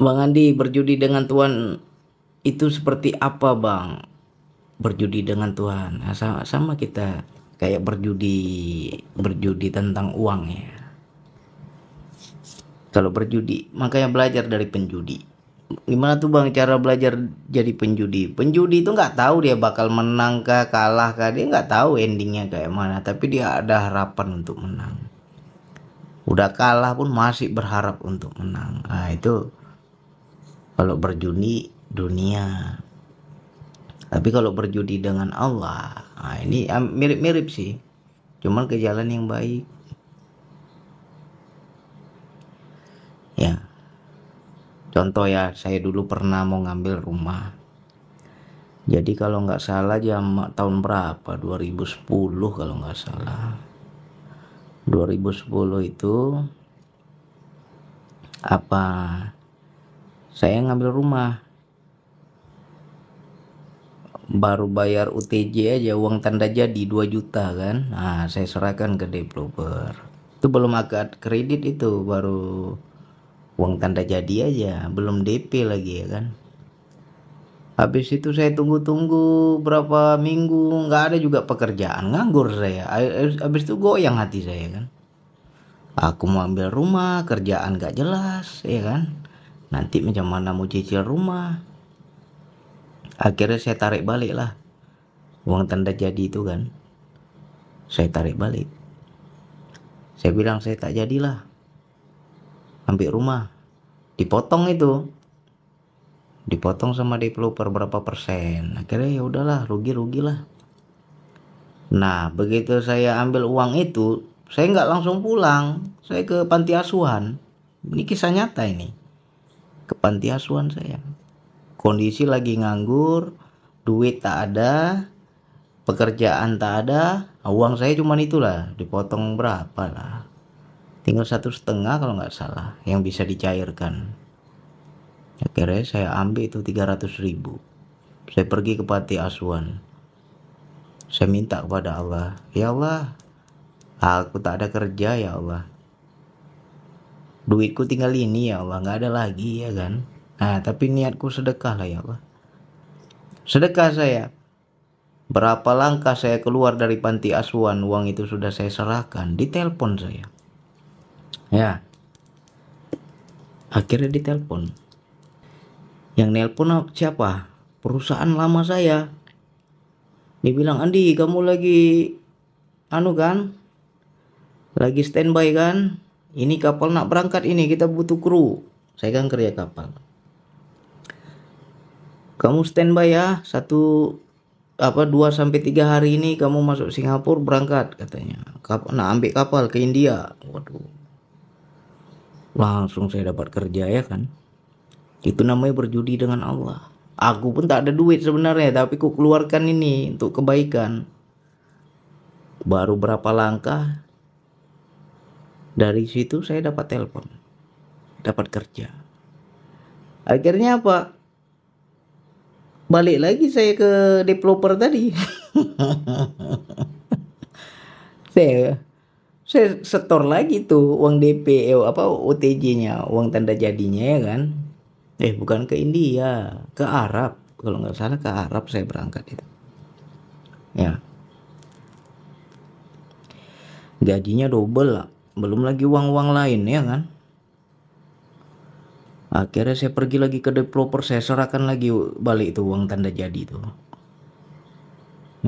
Bang Andi berjudi dengan Tuhan itu seperti apa Bang? Berjudi dengan Tuhan nah, sama, sama kita kayak berjudi berjudi tentang uang ya. Kalau berjudi makanya belajar dari penjudi. Gimana tuh bang cara belajar jadi penjudi? Penjudi itu nggak tahu dia bakal menang kah kalah kah dia nggak tahu endingnya kayak mana. Tapi dia ada harapan untuk menang. Udah kalah pun masih berharap untuk menang. Nah itu kalau berjudi dunia. Tapi kalau berjudi dengan Allah, nah ini mirip-mirip sih. Cuman ke jalan yang baik. Ya. Contoh ya, saya dulu pernah mau ngambil rumah. Jadi kalau nggak salah jam tahun berapa? 2010 kalau nggak salah. 2010 itu apa saya ngambil rumah baru bayar UTJ aja uang tanda jadi 2 juta kan nah saya serahkan ke developer itu belum agak kredit itu baru uang tanda jadi aja belum DP lagi ya kan habis itu saya tunggu-tunggu berapa minggu nggak ada juga pekerjaan nganggur saya habis itu goyang hati saya kan aku mau ambil rumah kerjaan nggak jelas ya kan nanti macam mana mau cicil rumah akhirnya saya tarik balik lah uang tanda jadi itu kan saya tarik balik saya bilang saya tak jadilah ambil rumah dipotong itu dipotong sama developer berapa persen akhirnya ya udahlah rugi rugilah nah begitu saya ambil uang itu saya nggak langsung pulang saya ke panti asuhan ini kisah nyata ini ke panti asuhan saya kondisi lagi nganggur duit tak ada pekerjaan tak ada nah, uang saya cuma itulah dipotong berapa lah tinggal satu setengah kalau nggak salah yang bisa dicairkan akhirnya saya ambil itu 300 ribu saya pergi ke panti asuhan saya minta kepada Allah ya Allah aku tak ada kerja ya Allah duitku tinggal ini ya Allah nggak ada lagi ya kan nah tapi niatku sedekah lah ya Allah sedekah saya berapa langkah saya keluar dari panti asuhan uang itu sudah saya serahkan ditelepon saya ya akhirnya ditelepon yang nelpon siapa perusahaan lama saya dibilang Andi kamu lagi anu kan lagi standby kan ini kapal nak berangkat ini kita butuh kru saya kan kerja kapal kamu standby ya satu apa dua sampai tiga hari ini kamu masuk Singapura berangkat katanya. Kap nah ambil kapal ke India. Waduh. Langsung saya dapat kerja ya kan. Itu namanya berjudi dengan Allah. Aku pun tak ada duit sebenarnya tapi ku keluarkan ini untuk kebaikan. Baru berapa langkah dari situ saya dapat telepon, dapat kerja. Akhirnya apa? Balik lagi saya ke developer tadi. saya saya setor lagi tuh uang DP eh, apa OTJ-nya, uang tanda jadinya ya kan. Eh bukan ke India, ke Arab. Kalau nggak salah ke Arab saya berangkat itu. Ya. Gajinya double lah belum lagi uang-uang lain ya kan akhirnya saya pergi lagi ke developer saya serahkan lagi balik itu uang tanda jadi itu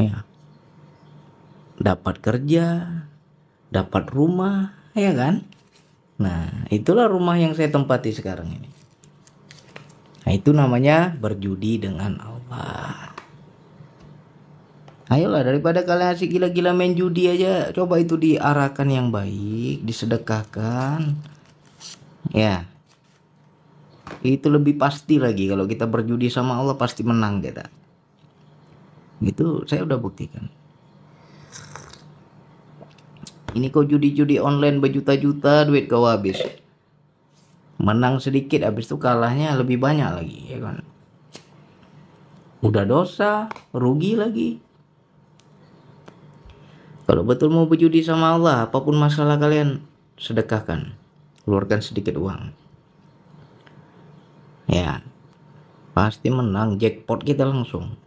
ya dapat kerja dapat rumah ya kan nah itulah rumah yang saya tempati sekarang ini nah itu namanya berjudi dengan Allah Ayolah daripada kalian asik gila-gila main judi aja, coba itu diarahkan yang baik, disedekahkan. Ya. Itu lebih pasti lagi kalau kita berjudi sama Allah pasti menang kita. Itu saya udah buktikan. Ini kok judi-judi online berjuta-juta duit kau habis. Menang sedikit habis itu kalahnya lebih banyak lagi ya kan. Udah dosa, rugi lagi kalau betul mau berjudi sama Allah, apapun masalah kalian, sedekahkan. Keluarkan sedikit uang. Ya, pasti menang jackpot kita langsung.